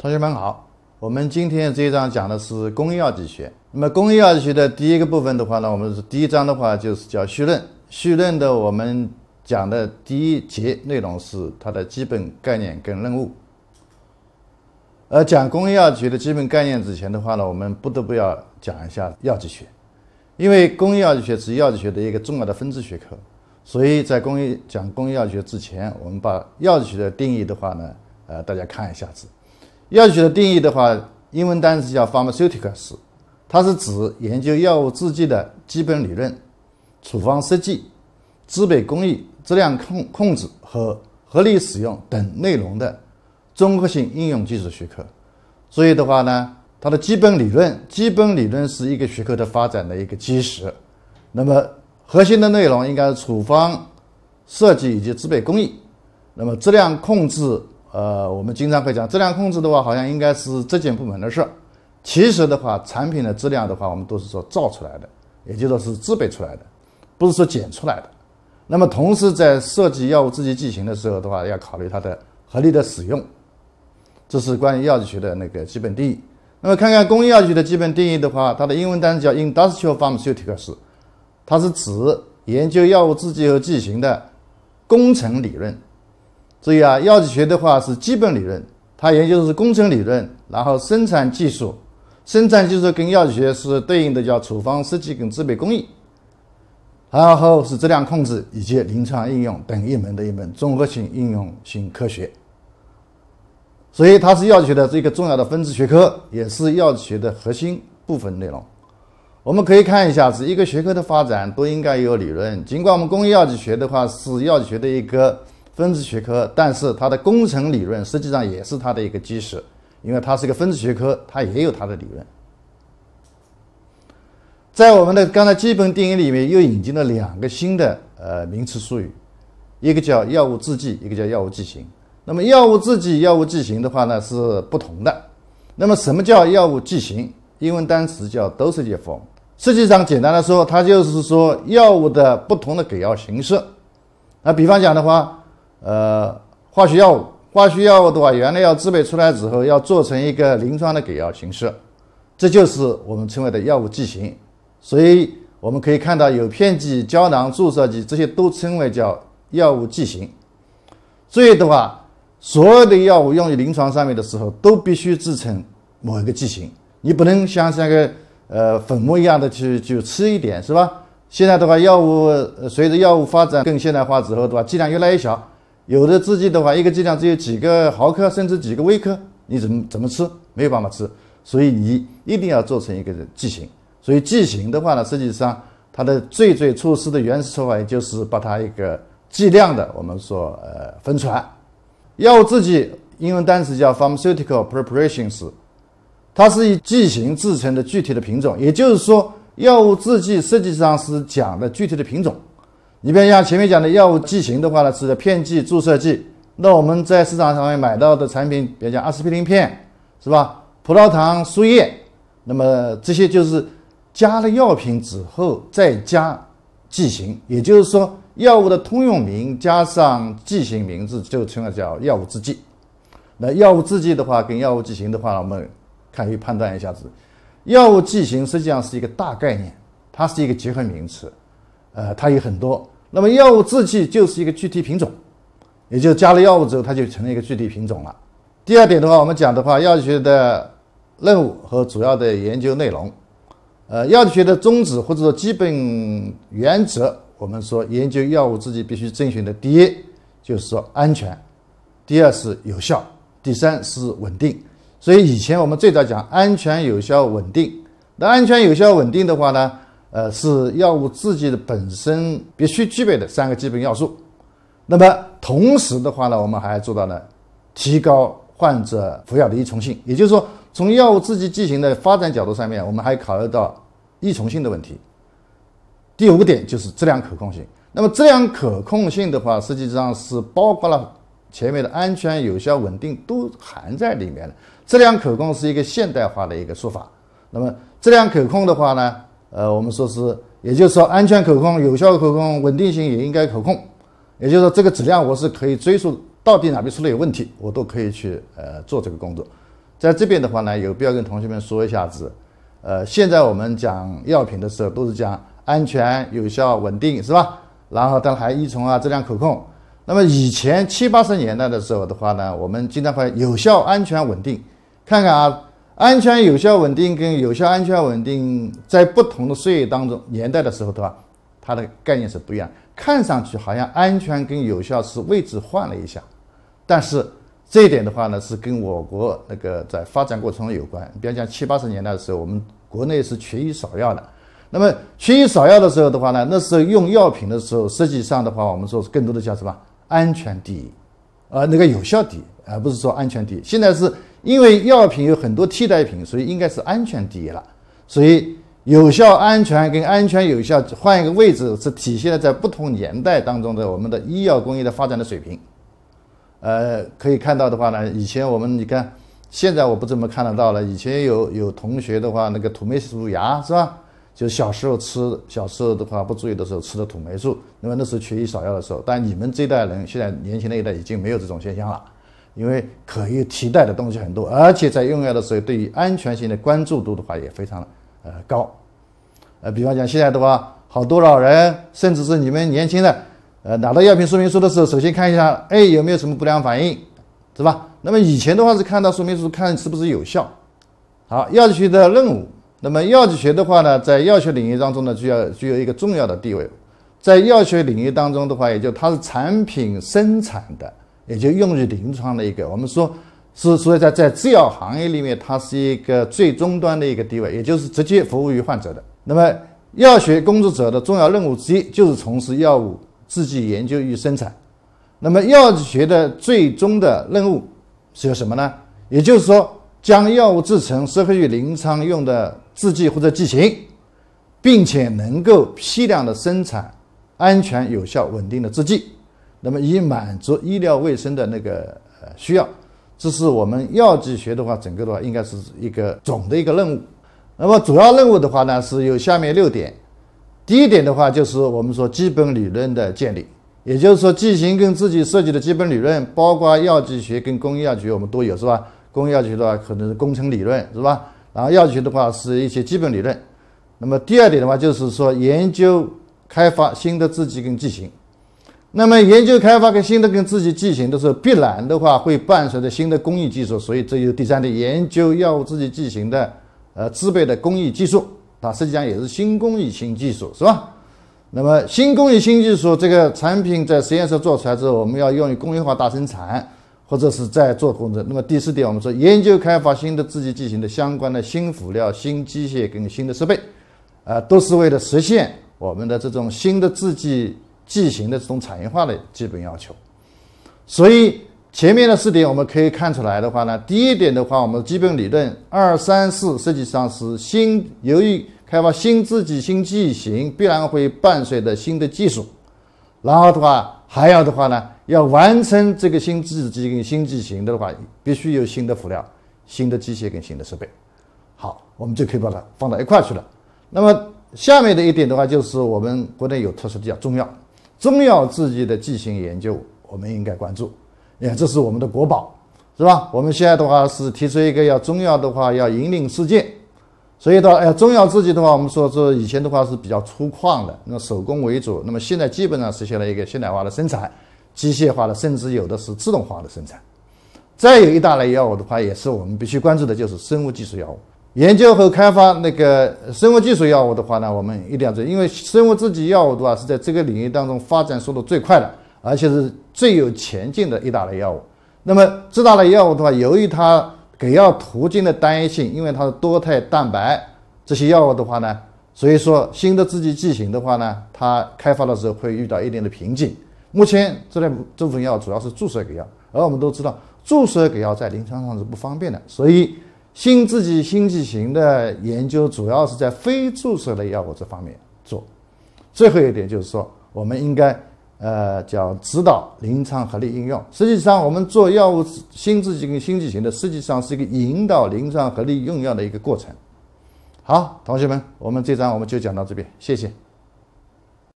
同学们好，我们今天这一章讲的是工业药剂学。那么工业药剂学的第一个部分的话呢，我们是第一章的话就是叫绪论。绪论的我们讲的第一节内容是它的基本概念跟任务。而讲工业药剂学的基本概念之前的话呢，我们不得不要讲一下药剂学，因为工业药剂学是药剂学的一个重要的分支学科，所以在工业讲工业药剂学之前，我们把药剂学的定义的话呢，呃，大家看一下子。药学的定义的话，英文单词叫 pharmaceutics，a l 它是指研究药物制剂的基本理论、处方设计、制备工艺、质量控控制和合理使用等内容的综合性应用技术学科。所以的话呢，它的基本理论，基本理论是一个学科的发展的一个基石。那么核心的内容应该是处方设计以及制备工艺，那么质量控制。呃，我们经常会讲质量控制的话，好像应该是质检部门的事。其实的话，产品的质量的话，我们都是说造出来的，也就是说是制备出来的，不是说检出来的。那么，同时在设计药物制剂剂型的时候的话，要考虑它的合理的使用，这是关于药剂学的那个基本定义。那么，看看工业药剂学的基本定义的话，它的英文单词叫 Industrial Pharmaceutical，s 它是指研究药物制剂和剂型的工程理论。注意啊，药剂学的话是基本理论，它研究是工程理论，然后生产技术，生产技术跟药剂学是对应的，叫处方设计跟制备工艺，然后是质量控制以及临床应用等一门的一门综合性应用性科学。所以它是药剂学的这个重要的分支学科，也是药剂学的核心部分内容。我们可以看一下，是一个学科的发展都应该有理论。尽管我们工业药剂学的话是药剂学的一个。分子学科，但是它的工程理论实际上也是它的一个基石，因为它是一个分子学科，它也有它的理论。在我们的刚才基本定义里面，又引进了两个新的呃名词术语，一个叫药物制剂，一个叫药物剂型。那么药物制剂、药物剂型的话呢是不同的。那么什么叫药物剂型？英文单词叫 dosage form。实际上简单的说，它就是说药物的不同的给药形式。那比方讲的话。呃，化学药物，化学药物的话，原来要制备出来之后，要做成一个临床的给药形式，这就是我们称为的药物剂型。所以我们可以看到，有片剂、胶囊、注射剂这些都称为叫药物剂型。所以的话，所有的药物用于临床上面的时候，都必须制成某一个剂型。你不能像那个呃粉末一样的去就吃一点，是吧？现在的话，药物随着药物发展更现代化之后的话，剂量越来越小。有的制剂的话，一个剂量只有几个毫克，甚至几个微克，你怎么怎么吃？没有办法吃，所以你一定要做成一个剂型。所以剂型的话呢，实际上它的最最初始的原始说法，也就是把它一个剂量的，我们说呃分出来。药物制剂英文单词叫 pharmaceutical preparations，它是以剂型制成的具体的品种。也就是说，药物制剂实际上是讲的具体的品种。你比如像前面讲的药物剂型的话呢，是片剂、注射剂。那我们在市场上面买到的产品，比如讲阿司匹林片，是吧？葡萄糖输液，那么这些就是加了药品之后再加剂型。也就是说，药物的通用名加上剂型名字，就成了叫药物制剂。那药物制剂的话，跟药物剂型的话，我们看以判断一下子，药物剂型实际上是一个大概念，它是一个结合名词。呃，它有很多。那么药物制剂就是一个具体品种，也就加了药物之后，它就成了一个具体品种了。第二点的话，我们讲的话，药学的任务和主要的研究内容。呃，药学的宗旨或者说基本原则，我们说研究药物制剂必须遵循的，第一就是说安全，第二是有效，第三是稳定。所以以前我们最早讲安全、有效、稳定。那安全、有效、稳定的话呢？呃，是药物自己的本身必须具备的三个基本要素。那么，同时的话呢，我们还做到了提高患者服药的依从性。也就是说，从药物制剂剂型的发展角度上面，我们还考虑到依从性的问题。第五点就是质量可控性。那么，质量可控性的话，实际上是包括了前面的安全、有效、稳定都含在里面的。质量可控是一个现代化的一个说法。那么，质量可控的话呢？呃，我们说是，也就是说，安全可控、有效可控、稳定性也应该可控，也就是说，这个质量我是可以追溯到底哪边出了有问题，我都可以去呃做这个工作。在这边的话呢，有必要跟同学们说一下子，呃，现在我们讲药品的时候都是讲安全、有效、稳定，是吧？然后当然还一从啊，质量可控。那么以前七八十年代的时候的话呢，我们经常现有效、安全、稳定，看看啊。安全、有效、稳定跟有效、安全、稳定在不同的岁月当中、年代的时候的话，它的概念是不一样。看上去好像安全跟有效是位置换了一下，但是这一点的话呢，是跟我国那个在发展过程中有关。比方讲七八十年代的时候，我们国内是缺医少药的。那么缺医少药的时候的话呢，那时候用药品的时候，实际上的话，我们说是更多的叫什么？安全第一，呃，那个有效第一，而不是说安全第一。现在是。因为药品有很多替代品，所以应该是安全第一了。所以有效、安全跟安全有效换一个位置，是体现在不同年代当中的我们的医药工业的发展的水平。呃，可以看到的话呢，以前我们你看，现在我不怎么看得到了。以前有有同学的话，那个土霉素牙是吧？就小时候吃，小时候的话不注意的时候吃的土霉素，那么那时候缺医少药的时候。但你们这代人，现在年轻那一代已经没有这种现象了。因为可以替代的东西很多，而且在用药的时候，对于安全性的关注度的话也非常呃高，呃，比方讲现在的话，好多老人，甚至是你们年轻的，呃，拿到药品说明书的时候，首先看一下，哎，有没有什么不良反应，是吧？那么以前的话是看到说明书看是不是有效。好，药剂学的任务，那么药剂学的话呢，在药学领域当中呢，就要具有一个重要的地位，在药学领域当中的话，也就它是产品生产的。也就用于临床的一个，我们说是以在在制药行业里面，它是一个最终端的一个地位，也就是直接服务于患者的。那么，药学工作者的重要任务之一就是从事药物制剂研究与生产。那么，药学的最终的任务是有什么呢？也就是说，将药物制成适合于临床用的制剂或者剂型，并且能够批量的生产安全、有效、稳定的制剂。那么，以满足医疗卫生的那个呃需要，这是我们药剂学的话，整个的话应该是一个总的一个任务。那么，主要任务的话呢，是有下面六点。第一点的话，就是我们说基本理论的建立，也就是说剂型跟制剂设计的基本理论，包括药剂学跟工业药剂学，我们都有是吧？工业药剂学的话，可能是工程理论是吧？然后药剂学的话，是一些基本理论。那么，第二点的话，就是说研究开发新的制剂跟剂型。那么研究开发跟新的跟自己进行的时候，必然的话会伴随着新的工艺技术，所以这就第三点，研究药物自己进行的呃制备的工艺技术，它实际上也是新工艺新技术，是吧？那么新工艺新技术这个产品在实验室做出来之后，我们要用于工业化大生产，或者是在做工程。那么第四点，我们说研究开发新的自己进行的相关的新辅料、新机械跟新的设备，呃，都是为了实现我们的这种新的制剂。剂型的这种产业化的基本要求，所以前面的四点我们可以看出来的话呢，第一点的话，我们基本理论二三四实际上是新，由于开发新制剂、新剂型必然会伴随着新的技术，然后的话还要的话呢，要完成这个新制剂跟新剂型的话，必须有新的辅料、新的机械跟新的设备。好，我们就可以把它放到一块去了。那么下面的一点的话，就是我们国内有特色叫中药。中药制剂的剂型研究，我们应该关注，你看这是我们的国宝，是吧？我们现在的话是提出一个要中药的话要引领世界，所以的话，哎，中药制剂的话，我们说说以前的话是比较粗犷的，那手工为主，那么现在基本上实现了一个现代化的生产，机械化的，甚至有的是自动化的生产。再有一大类药物的话，也是我们必须关注的，就是生物技术药物。研究和开发那个生物技术药物的话呢，我们一定要做，因为生物制剂药物的话是在这个领域当中发展速度最快的，而且是最有前景的一大类药物。那么，这大类药物的话，由于它给药途径的单一性，因为它是多肽蛋白这些药物的话呢，所以说新的制剂剂型的话呢，它开发的时候会遇到一定的瓶颈。目前，这类这部分药主要是注射给药，而我们都知道，注射给药在临床上是不方便的，所以。新制剂、新剂型的研究主要是在非注射类药物这方面做。最后一点就是说，我们应该呃叫指导临床合理应用实际上，我们做药物新制剂跟新剂型的，实际上是一个引导临床合理用药的一个过程。好，同学们，我们这章我们就讲到这边，谢谢。